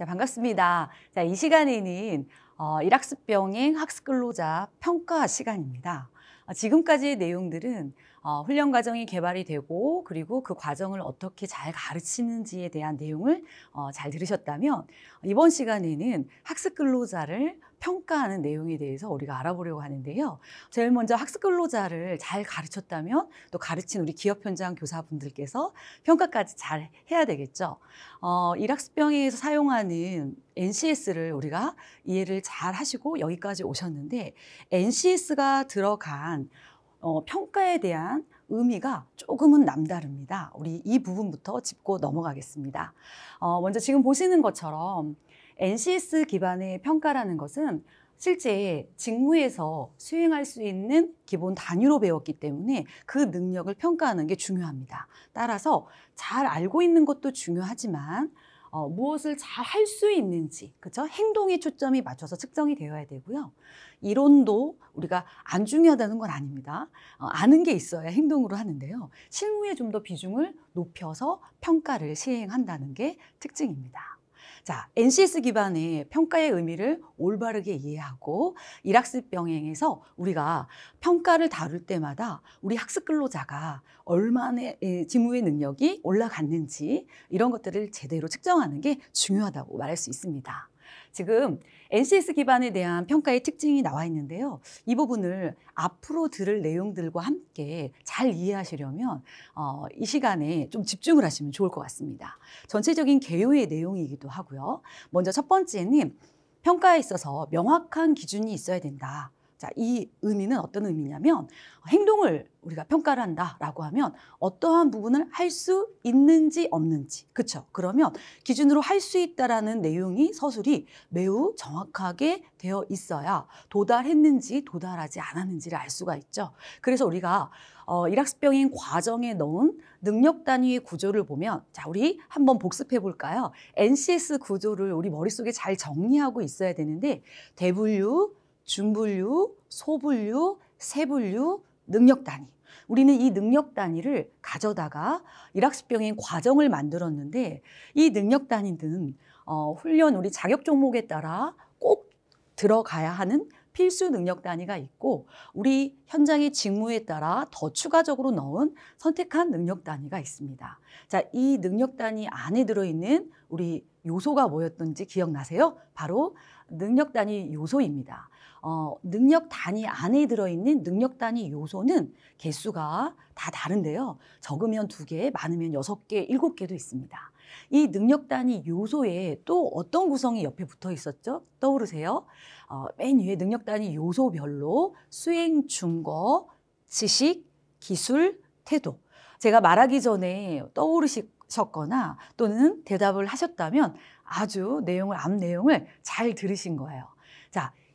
자, 네, 반갑습니다. 자, 이 시간에는 어, 일학습 병행 학습 근로자 평가 시간입니다. 어, 지금까지의 내용들은 어, 훈련 과정이 개발이 되고 그리고 그 과정을 어떻게 잘 가르치는지에 대한 내용을 어, 잘 들으셨다면 이번 시간에는 학습 근로자를 평가하는 내용에 대해서 우리가 알아보려고 하는데요. 제일 먼저 학습 근로자를 잘 가르쳤다면 또 가르친 우리 기업 현장 교사분들께서 평가까지 잘 해야 되겠죠. 어, 일학습병에서 사용하는 NCS를 우리가 이해를 잘 하시고 여기까지 오셨는데 NCS가 들어간 어, 평가에 대한 의미가 조금은 남다릅니다. 우리 이 부분부터 짚고 넘어가겠습니다. 어, 먼저 지금 보시는 것처럼 NCS 기반의 평가라는 것은 실제 직무에서 수행할 수 있는 기본 단위로 배웠기 때문에 그 능력을 평가하는 게 중요합니다. 따라서 잘 알고 있는 것도 중요하지만 어, 무엇을 잘 할 수 있는지, 그죠? 행동에 초점이 맞춰서 측정이 되어야 되고요. 이론도 우리가 안 중요하다는 건 아닙니다. 어, 아는 게 있어야 행동으로 하는데요. 실무에 좀 더 비중을 높여서 평가를 시행한다는 게 특징입니다. 자, NCS 기반의 평가의 의미를 올바르게 이해하고 일학습 병행에서 우리가 평가를 다룰 때마다 우리 학습 근로자가 얼마나 직무의 능력이 올라갔는지 이런 것들을 제대로 측정하는 게 중요하다고 말할 수 있습니다. 지금 NCS 기반에 대한 평가의 특징이 나와 있는데요. 이 부분을 앞으로 들을 내용들과 함께 잘 이해하시려면 어, 이 시간에 좀 집중을 하시면 좋을 것 같습니다. 전체적인 개요의 내용이기도 하고요. 먼저 첫 번째는 평가에 있어서 명확한 기준이 있어야 된다. 자, 이 의미는 어떤 의미냐면 행동을 우리가 평가를 한다라고 하면 어떠한 부분을 할 수 있는지 없는지 그렇죠. 그러면 기준으로 할 수 있다라는 내용이 서술이 매우 정확하게 되어 있어야 도달했는지 도달하지 않았는지를 알 수가 있죠. 그래서 우리가 어, 일학습병인 과정에 넣은 능력 단위의 구조를 보면 자 우리 한번 복습해 볼까요? NCS 구조를 우리 머릿속에 잘 정리하고 있어야 되는데 대분류, 중분류, 소분류, 세분류, 능력 단위. 우리는 이 능력 단위를 가져다가 일학습병행 과정을 만들었는데 이 능력 단위는 어, 훈련 우리 자격 종목에 따라 꼭 들어가야 하는 필수 능력 단위가 있고 우리 현장의 직무에 따라 더 추가적으로 넣은 선택한 능력 단위가 있습니다. 자, 이 능력 단위 안에 들어있는 우리 요소가 뭐였던지 기억나세요? 바로 능력 단위 요소입니다. 어, 능력 단위 안에 들어있는 능력 단위 요소는 개수가 다 다른데요. 적으면 두개 많으면 여섯 개 일곱 개도 있습니다. 이 능력 단위 요소에 또 어떤 구성이 옆에 붙어 있었죠? 떠오르세요. 어, 맨 위에 능력 단위 요소별로 수행, 중거 지식, 기술, 태도. 제가 말하기 전에 떠오르셨거나 또는 대답을 하셨다면 아주 내용을, 앞 내용을 잘 들으신 거예요.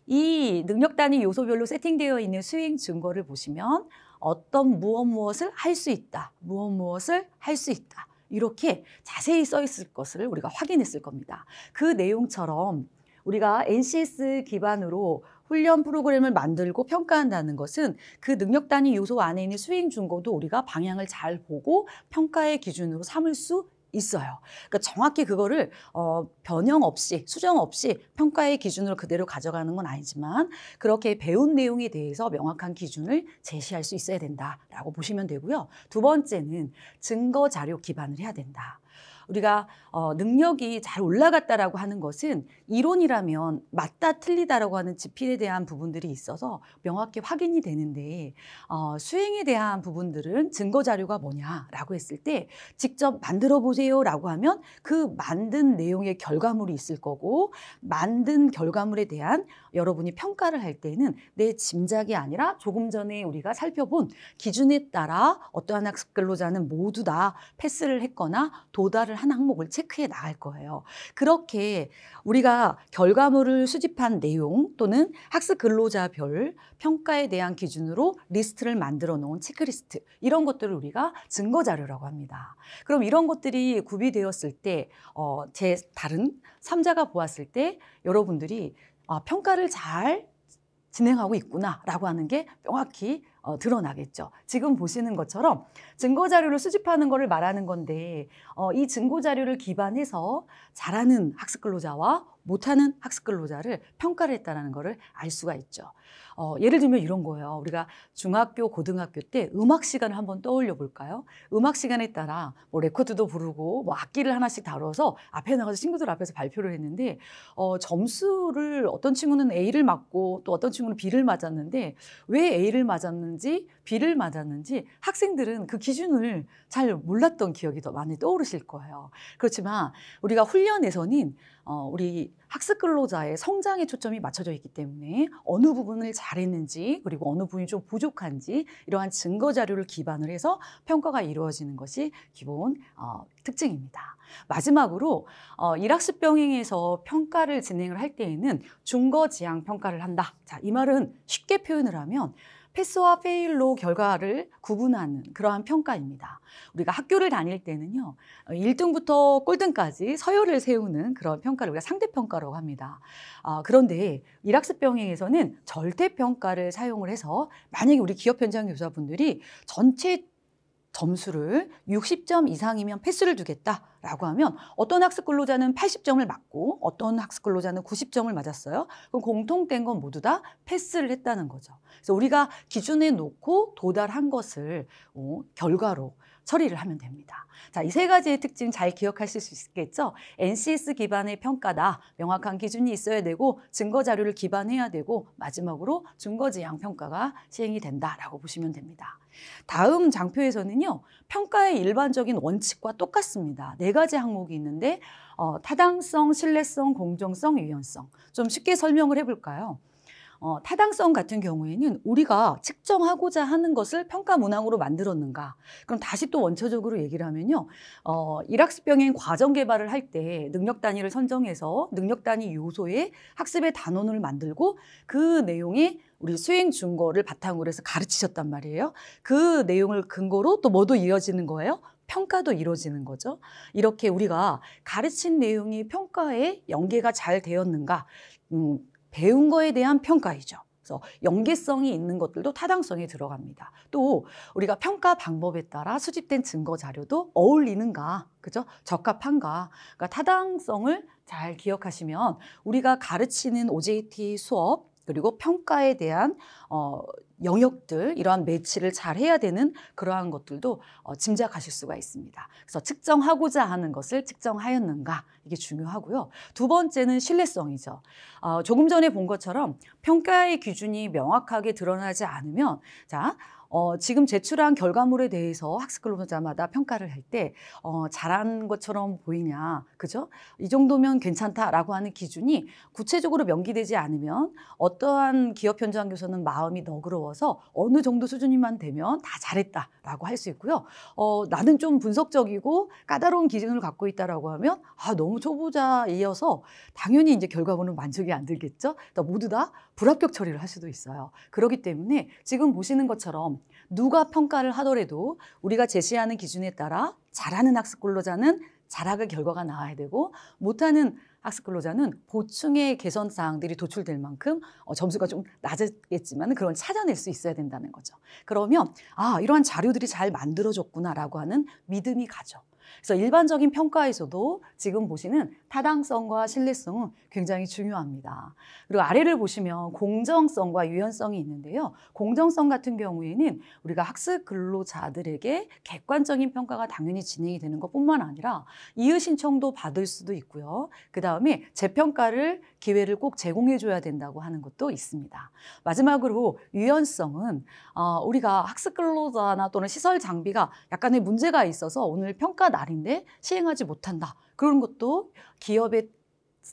이 능력 단위 요소별로 세팅되어 있는 수행 증거를 보시면 어떤 무엇 무엇을 할 수 있다, 무엇 무엇을 할 수 있다 이렇게 자세히 써 있을 것을 우리가 확인했을 겁니다. 그 내용처럼 우리가 NCS 기반으로 훈련 프로그램을 만들고 평가한다는 것은 그 능력 단위 요소 안에 있는 수행 증거도 우리가 방향을 잘 보고 평가의 기준으로 삼을 수 있어요. 그러니까 정확히 그거를 어, 변형 없이 수정 없이 평가의 기준으로 그대로 가져가는 건 아니지만 그렇게 배운 내용에 대해서 명확한 기준을 제시할 수 있어야 된다라고 보시면 되고요. 두 번째는 증거 자료 기반을 해야 된다. 우리가 어, 능력이 잘 올라갔다라고 하는 것은 이론이라면 맞다 틀리다라고 하는 지필에 대한 부분들이 있어서 명확히 확인이 되는데 어, 수행에 대한 부분들은 증거 자료가 뭐냐라고 했을 때 직접 만들어 보세요라고 하면 그 만든 내용의 결과물이 있을 거고 만든 결과물에 대한 여러분이 평가를 할 때는 내 짐작이 아니라 조금 전에 우리가 살펴본 기준에 따라 어떠한 학습 근로자는 모두 다 패스를 했거나 도달을 항목을 한 항목을 체크해 나갈 거예요. 그렇게 우리가 결과물을 수집한 내용 또는 학습 근로자별 평가에 대한 기준으로 리스트를 만들어 놓은 체크리스트 이런 것들을 우리가 증거 자료라고 합니다. 그럼 이런 것들이 구비되었을 때 어, 제 다른 삼자가 보았을 때 여러분들이 아, 평가를 잘 진행하고 있구나라고 하는 게 명확히 어, 드러나겠죠. 지금 보시는 것처럼 증거 자료를 수집하는 것을 말하는 건데 어, 이 증거 자료를 기반해서 잘하는 학습 근로자와 못하는 학습 근로자를 평가를 했다는 거를 알 수가 있죠. 어, 예를 들면 이런 거예요. 우리가 중학교, 고등학교 때 음악 시간을 한번 떠올려 볼까요? 음악 시간에 따라 뭐 레코드도 부르고 뭐 악기를 하나씩 다뤄서 앞에 나가서 친구들 앞에서 발표를 했는데 어, 점수를 어떤 친구는 A를 맞고 또 어떤 친구는 B를 맞았는데 왜 A를 맞았는지 비를 맞았는지 학생들은 그 기준을 잘 몰랐던 기억이 더 많이 떠오르실 거예요. 그렇지만 우리가 훈련에서는 어, 우리 학습 근로자의 성장에 초점이 맞춰져 있기 때문에 어느 부분을 잘했는지 그리고 어느 부분이 좀 부족한지 이러한 증거 자료를 기반으로 해서 평가가 이루어지는 것이 기본 어, 특징입니다. 마지막으로 어, 일학습 병행에서 평가를 진행을 할 때에는 중거지향 평가를 한다. 자, 이 말은 쉽게 표현을 하면 패스와 페일로 결과를 구분하는 그러한 평가입니다. 우리가 학교를 다닐 때는요. 1등부터 어, 꼴등까지 서열을 세우는 그런 평가를 우리가 상대평가라고 합니다. 아, 그런데 일학습 병행에서는 절대평가를 사용을 해서 만약에 우리 기업 현장 교사분들이 전체 점수를 60점 이상이면 패스를 주겠다라고 하면 어떤 학습 근로자는 80점을 맞고 어떤 학습 근로자는 90점을 맞았어요. 그럼 공통된 건 모두 다 패스를 했다는 거죠. 그래서 우리가 기준에 놓고 도달한 것을 어, 결과로 처리를 하면 됩니다. 자, 이 세 가지의 특징 잘 기억하실 수 있겠죠? NCS 기반의 평가다. 명확한 기준이 있어야 되고 증거 자료를 기반해야 되고 마지막으로 증거지향 평가가 시행이 된다라고 보시면 됩니다. 다음 장표에서는요. 평가의 일반적인 원칙과 똑같습니다. 네 가지 항목이 있는데 어, 타당성, 신뢰성, 공정성, 유연성. 좀 쉽게 설명을 해볼까요? 어, 타당성 같은 경우에는 우리가 측정하고자 하는 것을 평가 문항으로 만들었는가. 그럼 다시 또 원초적으로 얘기를 하면요. 어, 일학습병행 과정 개발을 할 때 능력 단위를 선정해서 능력 단위 요소에 학습의 단원을 만들고 그 내용이 우리 수행 준거를 바탕으로 해서 가르치셨단 말이에요. 그 내용을 근거로 또 뭐도 이어지는 거예요? 평가도 이루어지는 거죠. 이렇게 우리가 가르친 내용이 평가에 연계가 잘 되었는가, 음, 배운 거에 대한 평가이죠. 그래서 연계성이 있는 것들도 타당성이 들어갑니다. 또 우리가 평가 방법에 따라 수집된 증거 자료도 어울리는가, 그죠? 적합한가. 그러니까 타당성을 잘 기억하시면 우리가 가르치는 OJT 수업 그리고 평가에 대한 어, 영역들 이러한 매치를 잘 해야 되는 그러한 것들도 어, 짐작하실 수가 있습니다. 그래서 측정하고자 하는 것을 측정하였는가 이게 중요하고요. 두 번째는 신뢰성이죠. 어, 조금 전에 본 것처럼 평가의 기준이 명확하게 드러나지 않으면 자 어, 지금 제출한 결과물에 대해서 학습 근로자마다 평가를 할 때 어, 잘한 것처럼 보이냐, 그죠? 이 정도면 괜찮다라고 하는 기준이 구체적으로 명기되지 않으면 어떠한 기업 현장 교사는 마, 마음이 너그러워서 어느 정도 수준이만 되면 다 잘했다라고 할 수 있고요. 어, 나는 좀 분석적이고 까다로운 기준을 갖고 있다라고 하면 아, 너무 초보자이어서 당연히 이제 결과물은 만족이 안 들겠죠. 그러니까 모두 다 불합격 처리를 할 수도 있어요. 그렇기 때문에 지금 보시는 것처럼 누가 평가를 하더라도 우리가 제시하는 기준에 따라 잘하는 학습 근로자는 잘하게 결과가 나와야 되고 못하는 학습 근로자는 보충의 개선 사항들이 도출될 만큼 어, 점수가 좀 낮았겠지만 그런 찾아낼 수 있어야 된다는 거죠. 그러면 아 이러한 자료들이 잘 만들어졌구나라고 하는 믿음이 가죠. 그래서 일반적인 평가에서도 지금 보시는 타당성과 신뢰성은 굉장히 중요합니다. 그리고 아래를 보시면 공정성과 유연성이 있는데요. 공정성 같은 경우에는 우리가 학습 근로자들에게 객관적인 평가가 당연히 진행이 되는 것뿐만 아니라 이의 신청도 받을 수도 있고요. 그다음 다음에 재평가를 기회를 꼭 제공해줘야 된다고 하는 것도 있습니다. 마지막으로 유연성은 어, 우리가 학습 근로자나 또는 시설 장비가 약간의 문제가 있어서 오늘 평가 날인데 시행하지 못한다. 그런 것도 기업의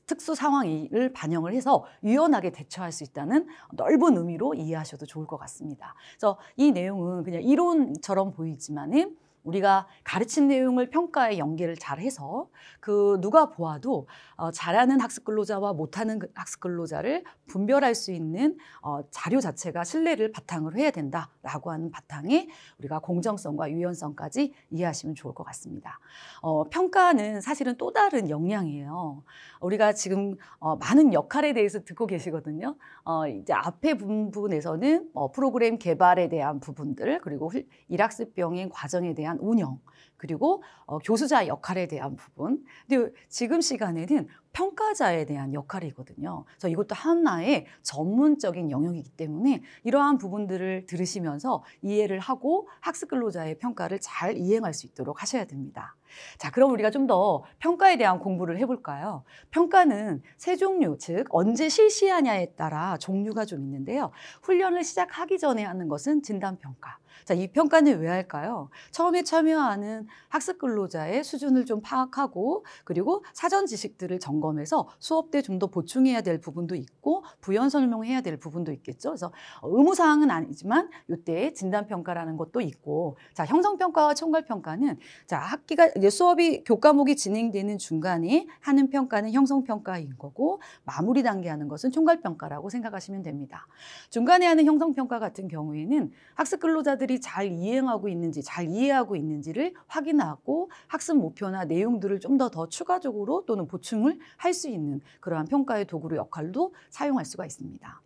특수 상황을 반영을 해서 유연하게 대처할 수 있다는 넓은 의미로 이해하셔도 좋을 것 같습니다. 그래서 이 내용은 그냥 이론처럼 보이지만은 우리가 가르친 내용을 평가에 연계를 잘해서 그 누가 보아도 어, 잘하는 학습 근로자와 못하는 그 학습 근로자를 분별할 수 있는 어, 자료 자체가 신뢰를 바탕으로 해야 된다라고 하는 바탕에 우리가 공정성과 유연성까지 이해하시면 좋을 것 같습니다. 어, 평가는 사실은 또 다른 역량이에요. 우리가 지금 어, 많은 역할에 대해서 듣고 계시거든요. 어, 이제 앞에 부분에서는 어, 프로그램 개발에 대한 부분들 그리고 일학습 병행 과정에 대한 운영 그리고 어, 교수자 역할에 대한 부분. 근데 지금 시간에는 평가자에 대한 역할이거든요. 그래서 이것도 하나의 전문적인 영역이기 때문에 이러한 부분들을 들으시면서 이해를 하고 학습 근로자의 평가를 잘 이행할 수 있도록 하셔야 됩니다. 자, 그럼 우리가 좀 더 평가에 대한 공부를 해볼까요? 평가는 세 종류, 즉, 언제 실시하냐에 따라 종류가 좀 있는데요. 훈련을 시작하기 전에 하는 것은 진단평가. 자, 이 평가는 왜 할까요? 처음에 참여하는 학습 근로자의 수준을 좀 파악하고 그리고 사전 지식들을 점검해서 수업 때 좀 더 보충해야 될 부분도 있고 부연 설명해야 될 부분도 있겠죠. 그래서 의무 사항은 아니지만 이때 진단 평가라는 것도 있고 자, 형성 평가와 총괄 평가는 자, 학기가 이제 수업이 교과목이 진행되는 중간에 하는 평가는 형성 평가인 거고 마무리 단계 하는 것은 총괄 평가라고 생각하시면 됩니다. 중간에 하는 형성 평가 같은 경우에는 학습 근로자들 교사들이 잘 이행하고 있는지 잘 이해하고 있는지를 확인하고 학습 목표나 내용들을 좀 더 더 추가적으로 또는 보충을 할 수 있는 그러한 평가의 도구로 역할도 사용할 수가 있습니다.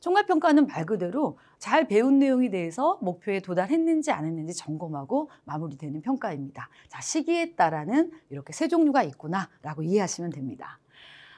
총괄평가는 말 그대로 잘 배운 내용에 대해서 목표에 도달했는지 안 했는지 점검하고 마무리되는 평가입니다. 자, 시기에 따라는 이렇게 세 종류가 있구나라고 이해하시면 됩니다.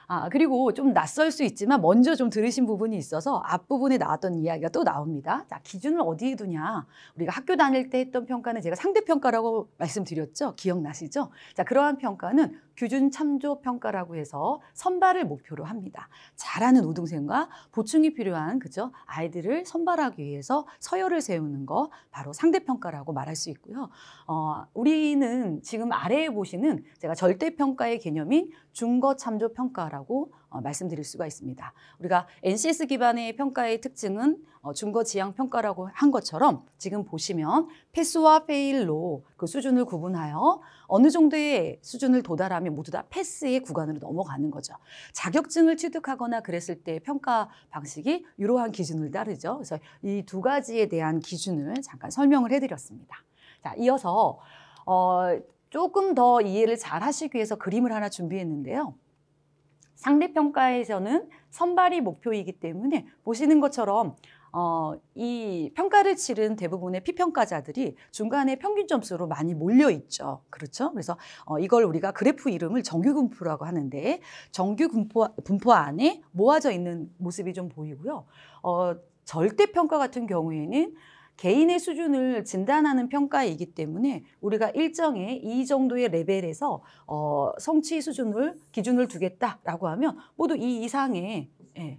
아, 그리고 좀 낯설 수 있지만 먼저 좀 들으신 부분이 있어서 앞부분에 나왔던 이야기가 또 나옵니다. 자, 기준을 어디에 두냐. 우리가 학교 다닐 때 했던 평가는 제가 상대평가라고 말씀드렸죠. 기억나시죠? 자, 그러한 평가는 규준 참조 평가라고 해서 선발을 목표로 합니다. 잘하는 우등생과 보충이 필요한 그죠 아이들을 선발하기 위해서 서열을 세우는 거 바로 상대 평가라고 말할 수 있고요. 어, 우리는 지금 아래에 보시는 제가 절대 평가의 개념인 중거 참조 평가라고 어, 말씀드릴 수가 있습니다. 우리가 NCS 기반의 평가의 특징은 어, 중거 지향 평가라고 한 것처럼 지금 보시면 패스와 페일로 그 수준을 구분하여 어느 정도의 수준을 도달하면 모두 다 패스의 구간으로 넘어가는 거죠. 자격증을 취득하거나 그랬을 때 평가 방식이 이러한 기준을 따르죠. 그래서 이 두 가지에 대한 기준을 잠깐 설명을 해드렸습니다. 자, 이어서 어, 조금 더 이해를 잘 하시기 위해서 그림을 하나 준비했는데요. 상대평가에서는 선발이 목표이기 때문에 보시는 것처럼 어, 이 평가를 치른 대부분의 피평가자들이 중간에 평균 점수로 많이 몰려 있죠. 그렇죠? 그래서 어, 이걸 우리가 그래프 이름을 정규 분포라고 하는데 정규 분포, 분포 안에 모아져 있는 모습이 좀 보이고요. 어, 절대 평가 같은 경우에는 개인의 수준을 진단하는 평가이기 때문에 우리가 일정의 이 정도의 레벨에서 어, 성취 수준을 기준을 두겠다라고 하면 모두 이 이상의 예,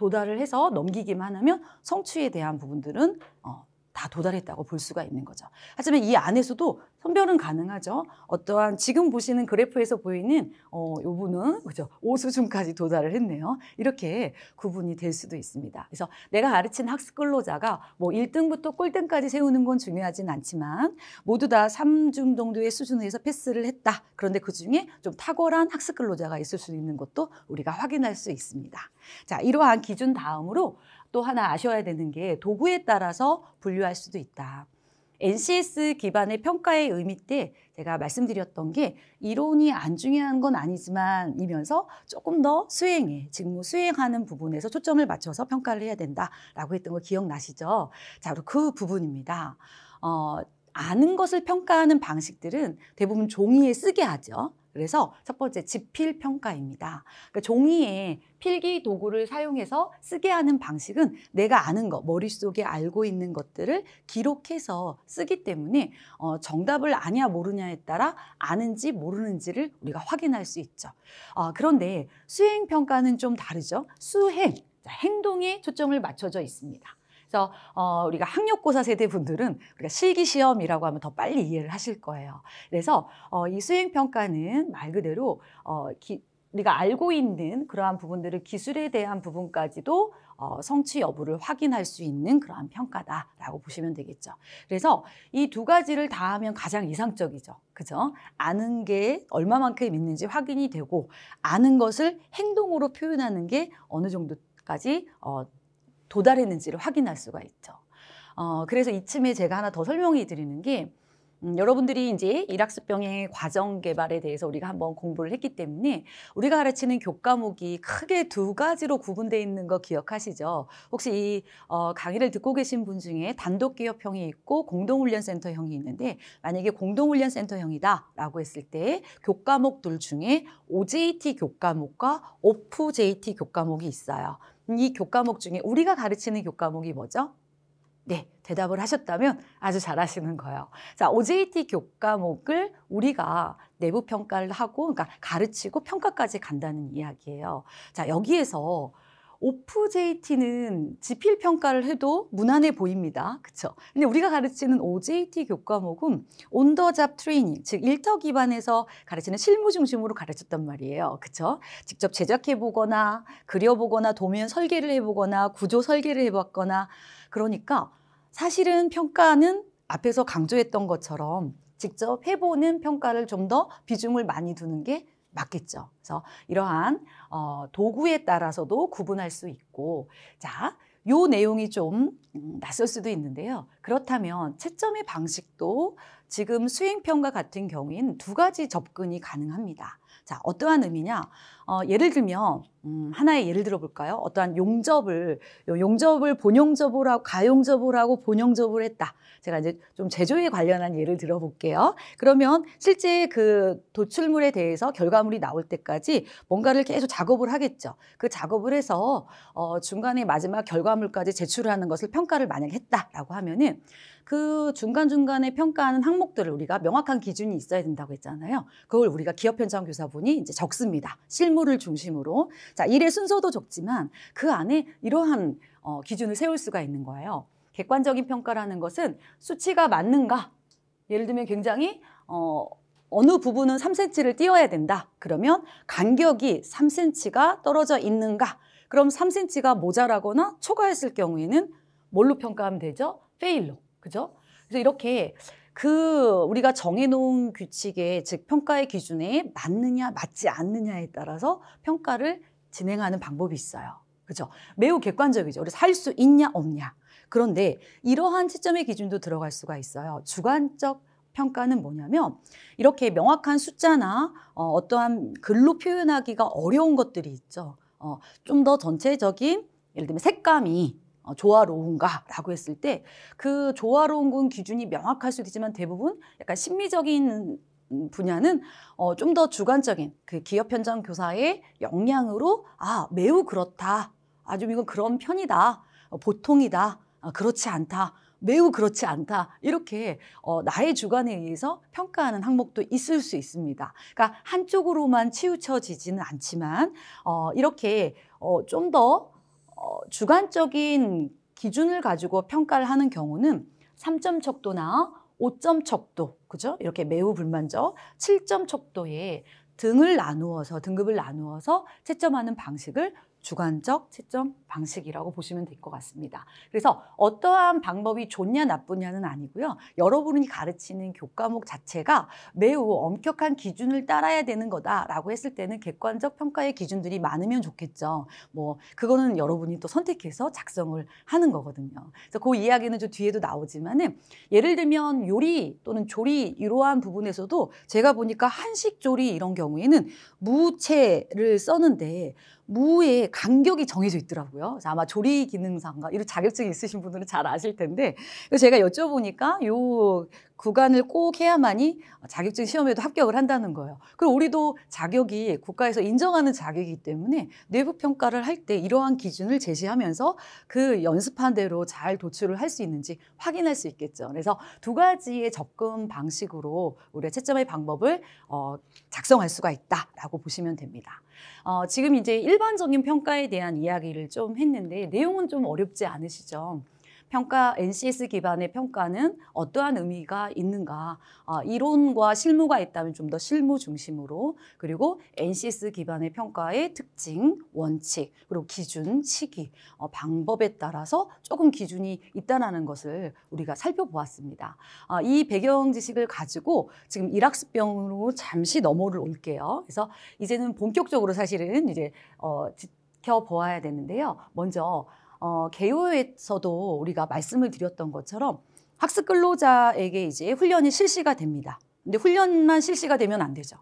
도달을 해서 넘기기만 하면 성취에 대한 부분들은 어, 다 도달했다고 볼 수가 있는 거죠. 하지만 이 안에서도 선별은 가능하죠. 어떠한 지금 보시는 그래프에서 보이는 어, 요분은 그죠 오수준까지 도달을 했네요. 이렇게 구분이 될 수도 있습니다. 그래서 내가 가르친 학습 근로자가 뭐 1등부터 꼴등까지 세우는 건 중요하진 않지만 모두 다 3중 정도의 수준에서 패스를 했다. 그런데 그중에 좀 탁월한 학습 근로자가 있을 수 있는 것도 우리가 확인할 수 있습니다. 자, 이러한 기준 다음으로 또 하나 아셔야 되는 게 도구에 따라서 분류할 수도 있다. NCS 기반의 평가의 의미 때 제가 말씀드렸던 게 이론이 안 중요한 건 아니지만 이면서 조금 더수행해 직무 수행하는 부분에서 초점을 맞춰서 평가를 해야 된다라고 했던 거 기억나시죠? 자, 바로 그 부분입니다. 어, 아는 것을 평가하는 방식들은 대부분 종이에 쓰게 하죠. 그래서 첫 번째 집필 평가입니다. 그러니까 종이에 필기 도구를 사용해서 쓰게 하는 방식은 내가 아는 것, 머릿속에 알고 있는 것들을 기록해서 쓰기 때문에 어, 정답을 아냐 모르냐에 따라 아는지 모르는지를 우리가 확인할 수 있죠. 어, 그런데 수행 평가는 좀 다르죠. 수행, 자, 행동에 초점을 맞춰져 있습니다. 그래서 어, 우리가 학력고사 세대 분들은 우리가 실기 시험이라고 하면 더 빨리 이해를 하실 거예요. 그래서 어, 이 수행 평가는 말 그대로 어, 기, 우리가 알고 있는 그러한 부분들을 기술에 대한 부분까지도 어, 성취 여부를 확인할 수 있는 그러한 평가다라고 보시면 되겠죠. 그래서 이 두 가지를 다 하면 가장 이상적이죠. 그죠? 아는 게 얼마만큼 있는지 확인이 되고 아는 것을 행동으로 표현하는 게 어느 정도까지 어, 도달했는지를 확인할 수가 있죠. 어, 그래서 이쯤에 제가 하나 더 설명해 드리는 게 음, 여러분들이 이제 일학습병의 과정 개발에 대해서 우리가 한번 공부를 했기 때문에 우리가 가르치는 교과목이 크게 두 가지로 구분되어 있는 거 기억하시죠? 혹시 이 어, 강의를 듣고 계신 분 중에 단독기업형이 있고 공동훈련센터형이 있는데 만약에 공동훈련센터형이다라고 했을 때 교과목들 중에 OJT 교과목과 오프 JT 교과목이 있어요. 이 교과목 중에 우리가 가르치는 교과목이 뭐죠? 네, 대답을 하셨다면 아주 잘하시는 거예요. 자, OJT 교과목을 우리가 내부 평가를 하고, 그러니까 가르치고 평가까지 간다는 이야기예요. 자, 여기에서 오프 JT는 지필 평가를 해도 무난해 보입니다. 그렇죠? 근데 우리가 가르치는 OJT 교과목은 온 더 잡 트레이닝, 즉 일터 기반에서 가르치는 실무 중심으로 가르쳤단 말이에요. 그렇죠? 직접 제작해 보거나 그려 보거나 도면 설계를 해 보거나 구조 설계를 해 봤거나 그러니까 사실은 평가는 앞에서 강조했던 것처럼 직접 해보는 평가를 좀 더 비중을 많이 두는 게 맞겠죠. 그래서 이러한 어, 도구에 따라서도 구분할 수 있고, 자, 요 내용이 좀 음, 낯설 수도 있는데요. 그렇다면 채점의 방식도 지금 수행평가 같은 경우에두 가지 접근이 가능합니다. 자, 어떠한 의미냐? 어, 예를 들면 음, 하나의 예를 들어볼까요? 어떠한 용접을 용접을 본용접을 하고 가용접을 하고 본용접을 했다. 제가 이제 좀 제조에 관련한 예를 들어볼게요. 그러면 실제 그 도출물에 대해서 결과물이 나올 때까지 뭔가를 계속 작업을 하겠죠. 그 작업을 해서 어, 중간에 마지막 결과물까지 제출하는 것을 평가를 만약 했다라고 하면은 그 중간 중간에 평가하는 항목들을 우리가 명확한 기준이 있어야 된다고 했잖아요. 그걸 우리가 기업 현장 교사분이 이제 적습니다. 실무 업무를 중심으로 자 일의 순서도 적지만 그 안에 이러한 어, 기준을 세울 수가 있는 거예요. 객관적인 평가라는 것은 수치가 맞는가 예를 들면 굉장히 어, 어느 부분은 3cm를 띄어야 된다. 그러면 간격이 3cm가 떨어져 있는가? 그럼 3cm가 모자라거나 초과했을 경우에는 뭘로 평가하면 되죠? 페일로. 그죠? 그래서 이렇게 그 우리가 정해놓은 규칙에 즉 평가의 기준에 맞느냐 맞지 않느냐에 따라서 평가를 진행하는 방법이 있어요. 그죠? 렇 매우 객관적이죠. 우리 살 수 있냐 없냐. 그런데 이러한 채점의 기준도 들어갈 수가 있어요. 주관적 평가는 뭐냐면 이렇게 명확한 숫자나 어, 어, 떠한 글로 표현하기가 어려운 것들이 있죠. 어, 좀 더 전체적인 예를 들면 색감이 어, 조화로운가라고 했을 때 그 조화로운 건 기준이 명확할 수도 있지만 대부분 약간 심리적인 분야는 어, 좀 더 주관적인 그 기업 현장 교사의 역량으로 아 매우 그렇다 아주 이건 그런 편이다 어, 보통이다 아, 그렇지 않다 매우 그렇지 않다 이렇게 어, 나의 주관에 의해서 평가하는 항목도 있을 수 있습니다. 그러니까 한쪽으로만 치우쳐지지는 않지만 어, 이렇게 어, 좀더 어, 주관적인 기준을 가지고 평가를 하는 경우는 3점 척도나 5점 척도, 그죠? 이렇게 매우 불만족, 7점 척도에 등을 나누어서 등급을 나누어서 채점하는 방식을 주관적 채점 방식이라고 보시면 될 것 같습니다. 그래서 어떠한 방법이 좋냐 나쁘냐는 아니고요. 여러분이 가르치는 교과목 자체가 매우 엄격한 기준을 따라야 되는 거다라고 했을 때는 객관적 평가의 기준들이 많으면 좋겠죠. 뭐 그거는 여러분이 또 선택해서 작성을 하는 거거든요. 그래서 그 이야기는 저 뒤에도 나오지만은 예를 들면 요리 또는 조리 이러한 부분에서도 제가 보니까 한식 조리 이런 경우에는 무채를 써는데 무의 간격이 정해져 있더라고요. 아마 조리 기능상과 이런 자격증이 있으신 분들은 잘 아실 텐데 제가 여쭤보니까 요 구간을 꼭 해야만이 자격증 시험에도 합격을 한다는 거예요. 그리고 우리도 자격이 국가에서 인정하는 자격이기 때문에 내부 평가를 할 때 이러한 기준을 제시하면서 그 연습한 대로 잘 도출을 할 수 있는지 확인할 수 있겠죠. 그래서 두 가지의 접근 방식으로 우리가 채점의 방법을 어, 작성할 수가 있다라고 보시면 됩니다. 어, 지금 이제 일반적인 평가에 대한 이야기를 좀 했는데 내용은 좀 어렵지 않으시죠? 평가 NCS 기반의 평가는 어떠한 의미가 있는가? 아, 이론과 실무가 있다면 좀 더 실무 중심으로 그리고 NCS 기반의 평가의 특징, 원칙, 그리고 기준, 시기, 어, 방법에 따라서 조금 기준이 있다는 것을 우리가 살펴보았습니다. 아, 이 배경 지식을 가지고 지금 일학습병으로 잠시 넘어를 올게요. 그래서 이제는 본격적으로 사실은 이제 어, 지켜보아야 되는데요. 먼저 어, 개요에서도 우리가 말씀을 드렸던 것처럼 학습 근로자에게 이제 훈련이 실시가 됩니다. 근데 훈련만 실시가 되면 안 되죠.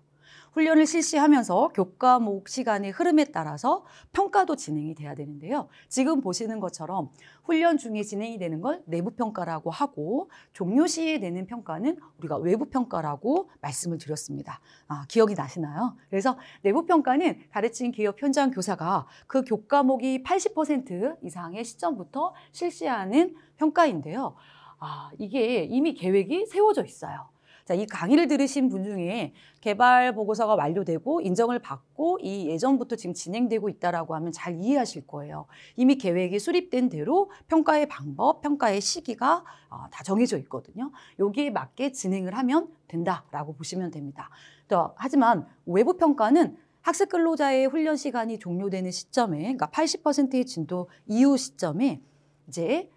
훈련을 실시하면서 교과목 시간의 흐름에 따라서 평가도 진행이 돼야 되는데요. 지금 보시는 것처럼 훈련 중에 진행이 되는 걸 내부 평가라고 하고 종료 시에 되는 평가는 우리가 외부 평가라고 말씀을 드렸습니다. 아, 기억이 나시나요? 그래서 내부 평가는 가르친 기업 현장 교사가 그 교과목이 80% 이상의 시점부터 실시하는 평가인데요. 아, 이게 이미 계획이 세워져 있어요. 자, 이 강의를 들으신 분 중에 개발 보고서가 완료되고 인정을 받고 이 예전부터 지금 진행되고 있다라고 하면 잘 이해하실 거예요. 이미 계획이 수립된 대로 평가의 방법, 평가의 시기가 어, 다 정해져 있거든요. 여기에 맞게 진행을 하면 된다라고 보시면 됩니다. 또 하지만 외부 평가는 학습 근로자의 훈련 시간이 종료되는 시점에 그러니까 80%의 진도 이후 시점에 이제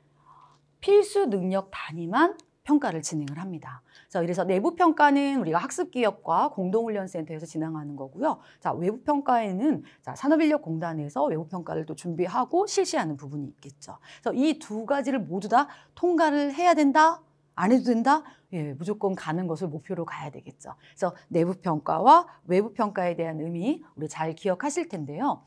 필수 능력 단위만 평가를 진행을 합니다. 자, 그래서 내부 평가는 우리가 학습 기업과 공동훈련센터에서 진행하는 거고요. 자, 외부 평가에는 자, 산업인력공단에서 외부 평가를 또 준비하고 실시하는 부분이 있겠죠. 그래서 이 두 가지를 모두 다 통과를 해야 된다. 안 해도 된다? 예, 무조건 가는 것을 목표로 가야 되겠죠. 그래서 내부 평가와 외부 평가에 대한 의미 우리 잘 기억하실 텐데요.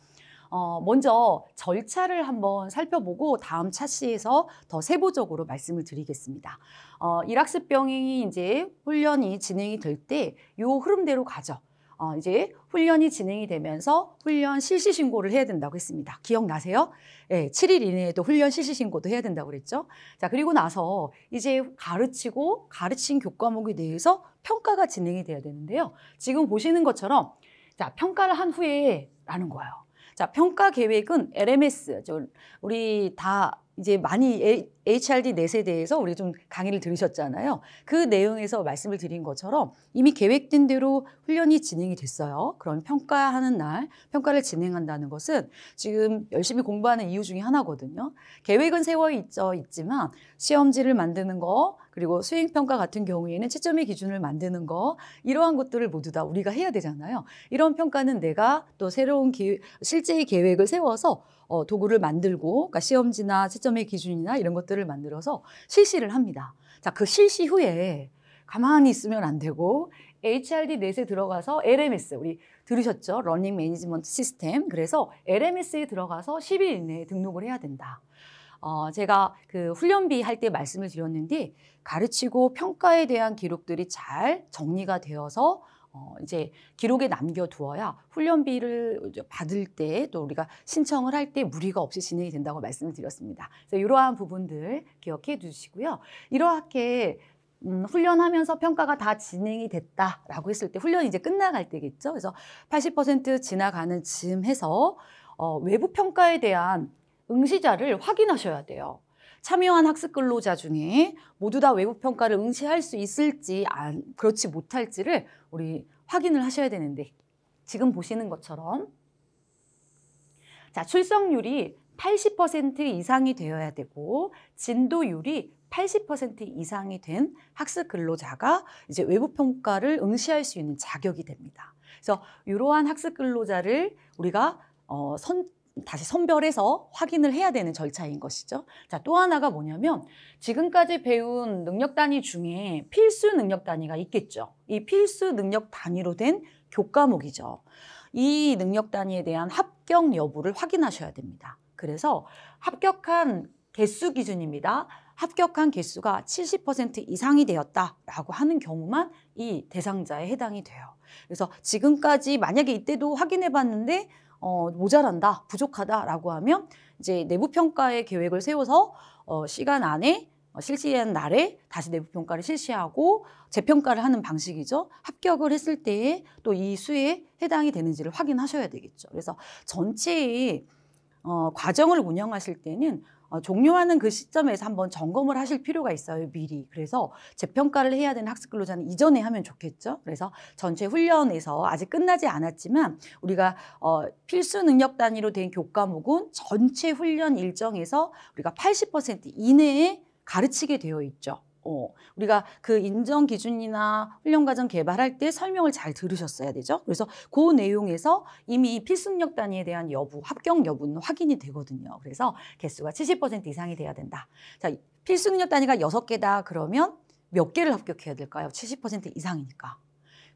어, 먼저 절차를 한번 살펴보고 다음 차시에서 더 세부적으로 말씀을 드리겠습니다. 어, 일학습병이 이제 훈련이 진행이 될 때 요 흐름대로 가죠. 어, 이제 훈련이 진행이 되면서 훈련 실시 신고를 해야 된다고 했습니다. 기억나세요? 예, 네, 7일 이내에도 훈련 실시 신고도 해야 된다고 그랬죠. 자, 그리고 나서 이제 가르치고 가르친 교과목에 대해서 평가가 진행이 돼야 되는데요. 지금 보시는 것처럼 자, 평가를 한 후에 라는 거예요. 자, 평가 계획은 LMS. 저 우리 다 이제 많이 HRD 넷에 대해서 우리 좀 강의를 들으셨잖아요. 그 내용에서 말씀을 드린 것처럼 이미 계획된 대로 훈련이 진행이 됐어요. 그럼 평가하는 날, 평가를 진행한다는 것은 지금 열심히 공부하는 이유 중에 하나거든요. 계획은 세워 있죠, 어, 있지만 시험지를 만드는 거, 그리고 수행평가 같은 경우에는 채점의 기준을 만드는 거 이러한 것들을 모두 다 우리가 해야 되잖아요. 이런 평가는 내가 또 새로운 기, 실제의 계획을 세워서 어, 도구를 만들고 그러니까 시험지나 채점의 기준이나 이런 것들을 만들어서 실시를 합니다. 자, 그 실시 후에 가만히 있으면 안 되고 HRD 넷에 들어가서 LMS 우리 들으셨죠? 러닝 매니지먼트 시스템. 그래서 LMS에 들어가서 10일 이내에 등록을 해야 된다. 어, 제가 그 훈련비 할 때 말씀을 드렸는데 가르치고 평가에 대한 기록들이 잘 정리가 되어서 어, 이제 기록에 남겨두어야 훈련비를 받을 때 또 우리가 신청을 할 때 무리가 없이 진행이 된다고 말씀을 드렸습니다. 그래서 이러한 부분들 기억해 두시고요. 이렇게 음, 훈련하면서 평가가 다 진행이 됐다라고 했을 때 훈련이 이제 끝나갈 때겠죠. 그래서 80% 지나가는 즈음해서 어, 외부 평가에 대한 응시자를 확인하셔야 돼요. 참여한 학습 근로자 중에 모두 다 외부 평가를 응시할 수 있을지 안, 아, 그렇지 못할지를 우리 확인을 하셔야 되는데 지금 보시는 것처럼 자 출석률이 80% 이상이 되어야 되고 진도율이 80% 이상이 된 학습 근로자가 이제 외부 평가를 응시할 수 있는 자격이 됩니다. 그래서 이러한 학습 근로자를 우리가 어, 선 다시 선별해서 확인을 해야 되는 절차인 것이죠. 자, 또 하나가 뭐냐면 지금까지 배운 능력 단위 중에 필수 능력 단위가 있겠죠. 이 필수 능력 단위로 된 교과목이죠. 이 능력 단위에 대한 합격 여부를 확인하셔야 됩니다. 그래서 합격한 개수 기준입니다. 합격한 개수가 70% 이상이 되었다라고 하는 경우만 이 대상자에 해당이 돼요. 그래서 지금까지 만약에 이때도 확인해 봤는데 어, 모자란다, 부족하다라고 하면 이제 내부 평가의 계획을 세워서 어, 시간 안에 어, 실시한 날에 다시 내부 평가를 실시하고 재평가를 하는 방식이죠. 합격을 했을 때에 또 이 수에 해당이 되는지를 확인하셔야 되겠죠. 그래서 전체의 어, 과정을 운영하실 때는 어, 종료하는 그 시점에서 한번 점검을 하실 필요가 있어요, 미리. 그래서 재평가를 해야 되는 학습 근로자는 이전에 하면 좋겠죠. 그래서 전체 훈련에서 아직 끝나지 않았지만 우리가 어, 필수 능력 단위로 된 교과목은 전체 훈련 일정에서 우리가 80% 이내에 가르치게 되어 있죠. 어, 우리가 그 인정 기준이나 훈련 과정 개발할 때 설명을 잘 들으셨어야 되죠. 그래서 그 내용에서 이미 필수력 단위에 대한 여부, 합격 여부는 확인이 되거든요. 그래서 개수가 70% 이상이 돼야 된다. 자, 필수능력 단위가 여섯 개다 그러면 몇 개를 합격해야 될까요? 70% 이상이니까.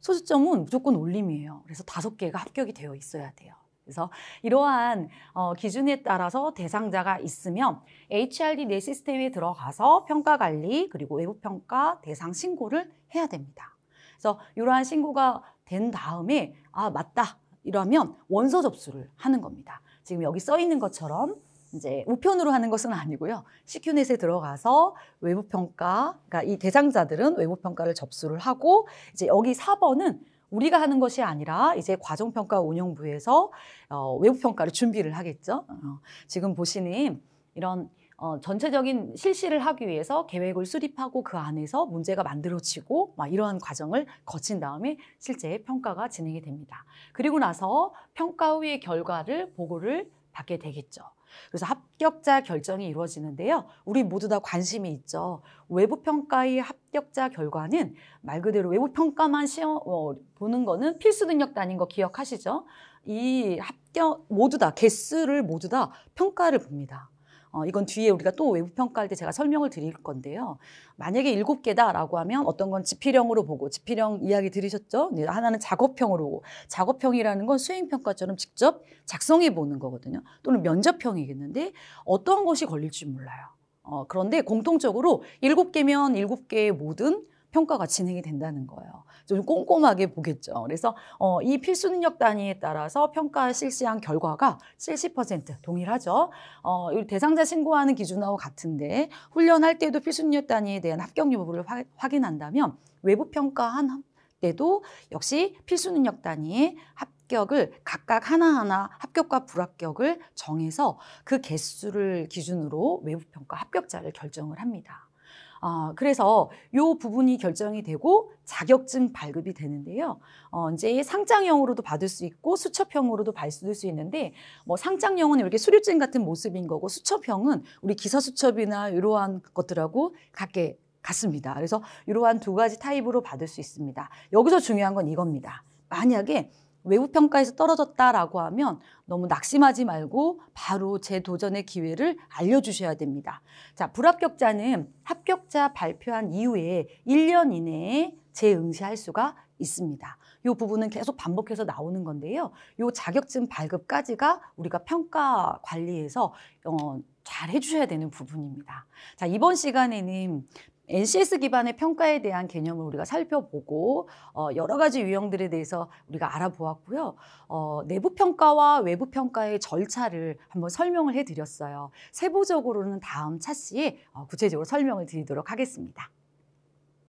소수점은 무조건 올림이에요. 그래서 다섯 개가 합격이 되어 있어야 돼요. 그래서 이러한 어, 기준에 따라서 대상자가 있으면 HRD 내 시스템에 들어가서 평가 관리 그리고 외부 평가 대상 신고를 해야 됩니다. 그래서 이러한 신고가 된 다음에 아 맞다 이러면 원서 접수를 하는 겁니다. 지금 여기 써 있는 것처럼 이제 우편으로 하는 것은 아니고요. 시큐넷에 들어가서 외부 평가, 그러니까 이 대상자들은 외부 평가를 접수를 하고 이제 여기 4번은 우리가 하는 것이 아니라 이제 과정평가 운영부에서 어, 외부평가를 준비를 하겠죠. 어, 지금 보시는 이런 어, 전체적인 실시를 하기 위해서 계획을 수립하고 그 안에서 문제가 만들어지고 막 이러한 과정을 거친 다음에 실제 평가가 진행이 됩니다. 그리고 나서 평가 후의 결과를 보고를 받게 되겠죠. 그래서 합격자 결정이 이루어지는데요. 우리 모두 다 관심이 있죠. 외부 평가의 합격자 결과는 말 그대로 외부 평가만 시험 어, 보는 거는 필수 능력 단인 거 기억하시죠? 이 합격 모두 다 개수를 모두 다 평가를 봅니다. 어, 이건 뒤에 우리가 또 외부 평가할 때 제가 설명을 드릴 건데요. 만약에 일곱 개다라고 하면 어떤 건 지필형으로 보고 지필형 이야기 들으셨죠? 네, 하나는 작업형으로 보고 작업형이라는 건 수행평가처럼 직접 작성해 보는 거거든요. 또는 면접형이겠는데 어떤 것이 걸릴지 몰라요. 어, 그런데 공통적으로 일곱 개면 일곱 개의 모든 평가가 진행이 된다는 거예요. 좀 꼼꼼하게 보겠죠. 그래서 어, 이 필수 능력 단위에 따라서 평가 실시한 결과가 70% 동일하죠. 어, 대상자 신고하는 기준하고 같은데 훈련할 때도 필수 능력 단위에 대한 합격 여부를 화, 확인한다면 외부 평가한 때도 역시 필수 능력 단위에 합격을 각각 하나하나 합격과 불합격을 정해서 그 개수를 기준으로 외부평가 합격자를 결정을 합니다. 어, 그래서 요 부분이 결정이 되고 자격증 발급이 되는데요. 어, 이제 상장형으로도 받을 수 있고 수첩형으로도 발수될 수 있는데 뭐 상장형은 이렇게 수료증 같은 모습인 거고 수첩형은 우리 기사 수첩이나 이러한 것들하고 같게 같습니다. 그래서 이러한 두 가지 타입으로 받을 수 있습니다. 여기서 중요한 건 이겁니다. 만약에 외부 평가에서 떨어졌다라고 하면 너무 낙심하지 말고 바로 재도전의 기회를 알려주셔야 됩니다. 자, 불합격자는 합격자 발표한 이후에 1년 이내에 재응시할 수가 있습니다. 이 부분은 계속 반복해서 나오는 건데요. 이 자격증 발급까지가 우리가 평가 관리에서 어, 잘 해주셔야 되는 부분입니다. 자, 이번 시간에는 NCS 기반의 평가에 대한 개념을 우리가 살펴보고 어, 여러 가지 유형들에 대해서 우리가 알아보았고요. 어, 내부 평가와 외부 평가의 절차를 한번 설명을 해드렸어요. 세부적으로는 다음 차시에 어, 구체적으로 설명을 드리도록 하겠습니다.